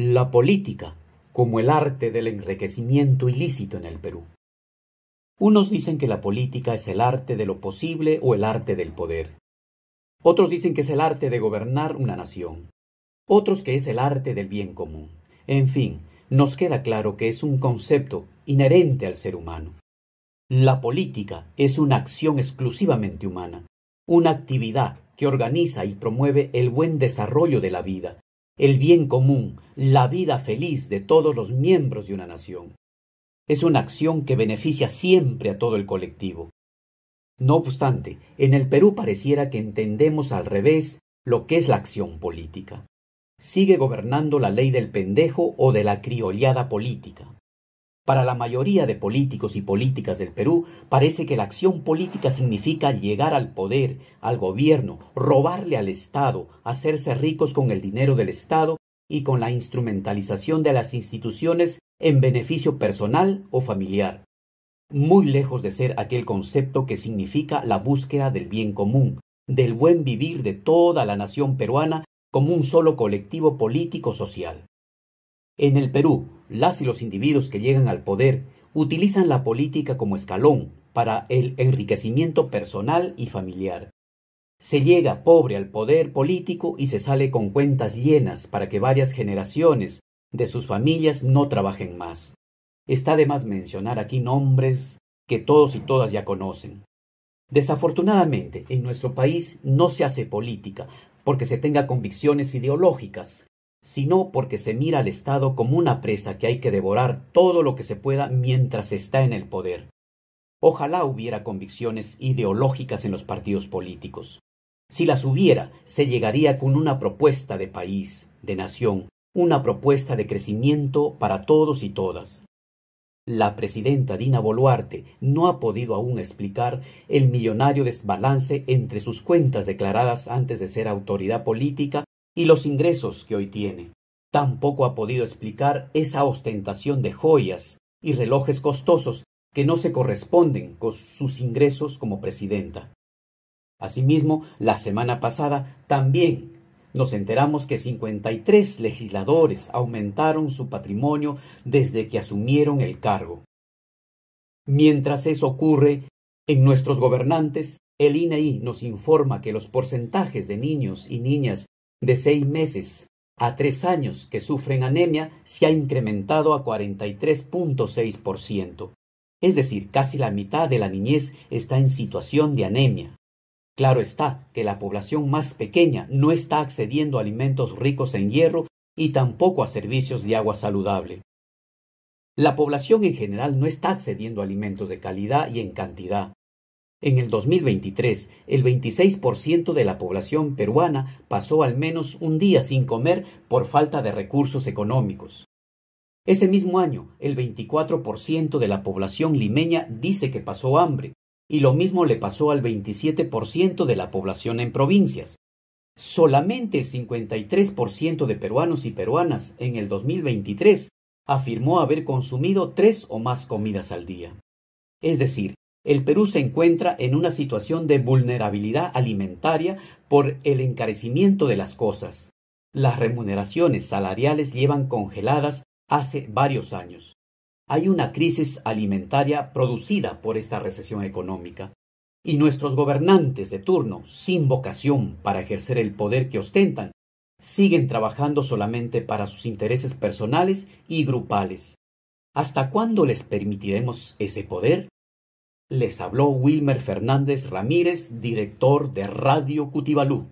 la política como el arte del enriquecimiento ilícito en el Perú. Unos dicen que la política es el arte de lo posible o el arte del poder. Otros dicen que es el arte de gobernar una nación. Otros que es el arte del bien común. En fin, nos queda claro que es un concepto inherente al ser humano. La política es una acción exclusivamente humana, una actividad que organiza y promueve el buen desarrollo de la vida, el bien común, la vida feliz de todos los miembros de una nación. Es una acción que beneficia siempre a todo el colectivo. No obstante, en el Perú pareciera que entendemos al revés lo que es la acción política. Sigue gobernando la ley del pendejo o de la criollada política. Para la mayoría de políticos y políticas del Perú, parece que la acción política significa llegar al poder, al gobierno, robarle al Estado, hacerse ricos con el dinero del Estado y con la instrumentalización de las instituciones en beneficio personal o familiar. Muy lejos de ser aquel concepto que significa la búsqueda del bien común, del buen vivir de toda la nación peruana como un solo colectivo político-social. En el Perú, las y los individuos que llegan al poder utilizan la política como escalón para el enriquecimiento personal y familiar. Se llega pobre al poder político y se sale con cuentas llenas para que varias generaciones de sus familias no trabajen más. Está de más mencionar aquí nombres que todos y todas ya conocen. Desafortunadamente, en nuestro país no se hace política porque se tenga convicciones ideológicas, sino porque se mira al Estado como una presa que hay que devorar todo lo que se pueda mientras está en el poder. Ojalá hubiera convicciones ideológicas en los partidos políticos. Si las hubiera, se llegaría con una propuesta de país, de nación, una propuesta de crecimiento para todos y todas. La presidenta Dina Boluarte no ha podido aún explicar el millonario desbalance entre sus cuentas declaradas antes de ser autoridad política y los ingresos que hoy tiene. Tampoco ha podido explicar esa ostentación de joyas y relojes costosos que no se corresponden con sus ingresos como presidenta. Asimismo, la semana pasada también nos enteramos que 53 legisladores aumentaron su patrimonio desde que asumieron el cargo. Mientras eso ocurre, en nuestros gobernantes, el INAI e nos informa que los porcentajes de niños y niñas de seis meses a tres años que sufren anemia se ha incrementado a 43.6%. Es decir, casi la mitad de la niñez está en situación de anemia. Claro está que la población más pequeña no está accediendo a alimentos ricos en hierro y tampoco a servicios de agua saludable. La población en general no está accediendo a alimentos de calidad y en cantidad. En el 2023, el 26% de la población peruana pasó al menos un día sin comer por falta de recursos económicos. Ese mismo año, el 24% de la población limeña dice que pasó hambre, y lo mismo le pasó al 27% de la población en provincias. Solamente el 53% de peruanos y peruanas en el 2023 afirmó haber consumido tres o más comidas al día. Es decir, el Perú se encuentra en una situación de vulnerabilidad alimentaria por el encarecimiento de las cosas. Las remuneraciones salariales llevan congeladas hace varios años. Hay una crisis alimentaria producida por esta recesión económica. Y nuestros gobernantes de turno, sin vocación para ejercer el poder que ostentan, siguen trabajando solamente para sus intereses personales y grupales. ¿Hasta cuándo les permitiremos ese poder? Les habló Wilmer Fernández Ramírez, director de Radio Cutibalú.